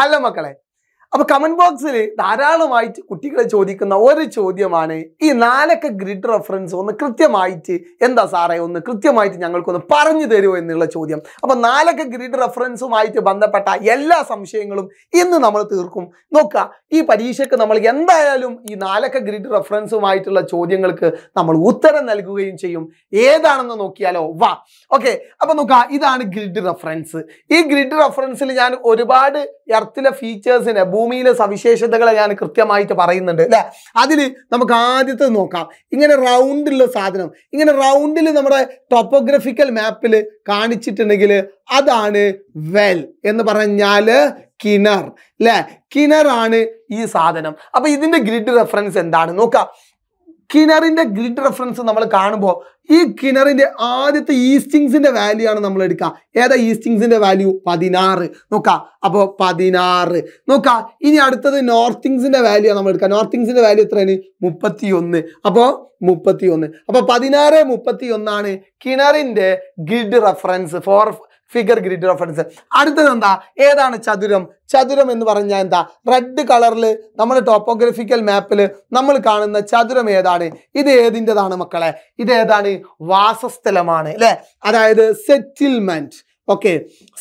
hello மக்களை അപ്പൊ comment ബോക്സിൽ ധാരാളമായിട്ട് കുട്ടികളെ ചോദിക്കുന്ന ഒരു ചോദ്യമാണ് ഈ നാലക്ക ഗ്രിഡ് റെഫറൻസ് ഒന്ന് കൃത്യമായിട്ട് എന്താ സാറേ ഒന്ന് കൃത്യമായിട്ട് ഞങ്ങൾക്കൊന്ന് പറഞ്ഞു തരുമോ എന്നുള്ള ചോദ്യം അപ്പൊ നാലക്ക ഗ്രിഡ് റെഫറൻസുമായിട്ട് ബന്ധപ്പെട്ട എല്ലാ സംശയങ്ങളും ഇന്ന് നമ്മൾ തീർക്കും നോക്കുക ഈ പരീക്ഷയ്ക്ക് നമ്മൾ എന്തായാലും ഈ നാലക്ക ഗ്രിഡ് റെഫറൻസുമായിട്ടുള്ള ചോദ്യങ്ങൾക്ക് നമ്മൾ ഉത്തരം നൽകുകയും ചെയ്യും ഏതാണെന്ന് നോക്കിയാലോ വാ ഓക്കെ അപ്പൊ നോക്കുക ഇതാണ് ഗ്രിഡ് റെഫറൻസ് ഈ ഗ്രിഡ് റെഫറൻസിൽ ഞാൻ ഒരുപാട് എർത്തിലെ ഫീച്ചേഴ്സിനെ ഭൂമിയിലെ സവിശേഷതകളെ ഞാൻ കൃത്യമായിട്ട് പറയുന്നുണ്ട് അല്ലേ അതിൽ നമുക്ക് ആദ്യത്തെ നോക്കാം ഇങ്ങനെ റൗണ്ടിലുള്ള സാധനം ഇങ്ങനെ റൗണ്ടിൽ നമ്മുടെ ടോപ്പോഗ്രഫിക്കൽ മാപ്പിൽ കാണിച്ചിട്ടുണ്ടെങ്കിൽ അതാണ് വെൽ എന്ന് പറഞ്ഞാൽ കിണർ അല്ലേ കിണറാണ് ഈ സാധനം അപ്പൊ ഇതിന്റെ ഗ്രിഡ് റെഫറൻസ് എന്താണ് നോക്കാം കിണറിൻ്റെ ഗ്രിഡ് റെഫറൻസ് നമ്മൾ കാണുമ്പോൾ ഈ കിണറിൻ്റെ ആദ്യത്തെ ഈസ്റ്റിങ്സിൻ്റെ വാല്യൂ ആണ് നമ്മൾ എടുക്കുക ഏതാ ഈസ്റ്റിങ്സിൻ്റെ വാല്യൂ പതിനാറ് നോക്കാം അപ്പോൾ പതിനാറ് നോക്കാം ഇനി അടുത്തത് നോർത്തിങ്സിൻ്റെ വാല്യൂ നമ്മൾ എടുക്കുക നോർത്തിങ്സിൻ്റെ വാല്യൂ എത്രയാണ് മുപ്പത്തി ഒന്ന് അപ്പോൾ മുപ്പത്തി ഒന്ന് അപ്പോൾ പതിനാറ് മുപ്പത്തി ഒന്നാണ് കിണറിൻ്റെ grid reference four figure grid reference അടുത്തത് എന്താ ഏതാണ് ചതുരം ചതുരം എന്ന് പറഞ്ഞാൽ എന്താ റെഡ് കളറിൽ നമ്മൾ ടോപ്പോഗ്രഫിക്കൽ മാപ്പിൽ നമ്മൾ കാണുന്ന ചതുരം ഏതാണ് ഇത് ഏതിൻ്റെതാണ് മക്കളെ ഇത് ഏതാണ് വാസസ്ഥലമാണ് അല്ലേ അതായത് സെറ്റിൽമെൻറ്റ് ഓക്കെ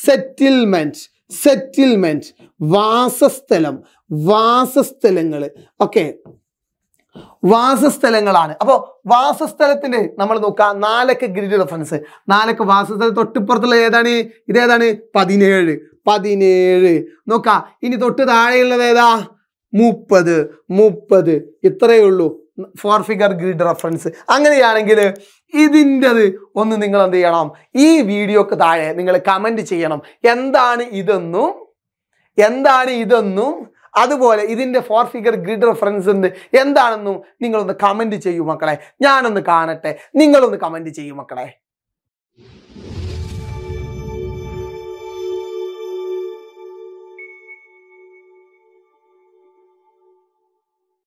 സെറ്റിൽമെൻറ്റ് സെറ്റിൽമെൻറ്റ് വാസസ്ഥലം വാസസ്ഥലങ്ങൾ ഓക്കെ വാസസ്ഥലങ്ങളാണ് അപ്പോൾ വാസസ്ഥലത്തിന്റെ നമ്മൾ നോക്കാം നാലൊക്കെ ഗ്രിഡ് റെഫറൻസ് നാലൊക്കെ വാസസ്ഥല തൊട്ടിപ്പുറത്തുള്ള ഏതാണ് ഇതേതാണ് പതിനേഴ് പതിനേഴ് നോക്കാം ഇനി തൊട്ട് താഴെയുള്ളത് ഏതാ മുപ്പത് മുപ്പത് ഇത്രയേ ഉള്ളൂ ഫോർ ഫിഗർ ഗ്രിഡ് റെഫറൻസ് അങ്ങനെയാണെങ്കിൽ ഇതിൻ്റെത് ഒന്ന് നിങ്ങൾ എന്ത് ചെയ്യണം ഈ വീഡിയോക്ക് താഴെ നിങ്ങൾ കമൻറ്റ് ചെയ്യണം എന്താണ് ഇതെന്നും എന്താണ് ഇതെന്നും അതുപോലെ ഇതിൻ്റെ ഫോർ ഫിഗർ ഗ്രിഡ് റെഫറൻസ് ഉണ്ട് എന്താണെന്നും നിങ്ങളൊന്ന് കമൻറ്റ് ചെയ്യൂ മക്കളെ ഞാനൊന്ന് കാണട്ടെ നിങ്ങളൊന്ന് കമൻറ്റ് ചെയ്യൂ മക്കളെ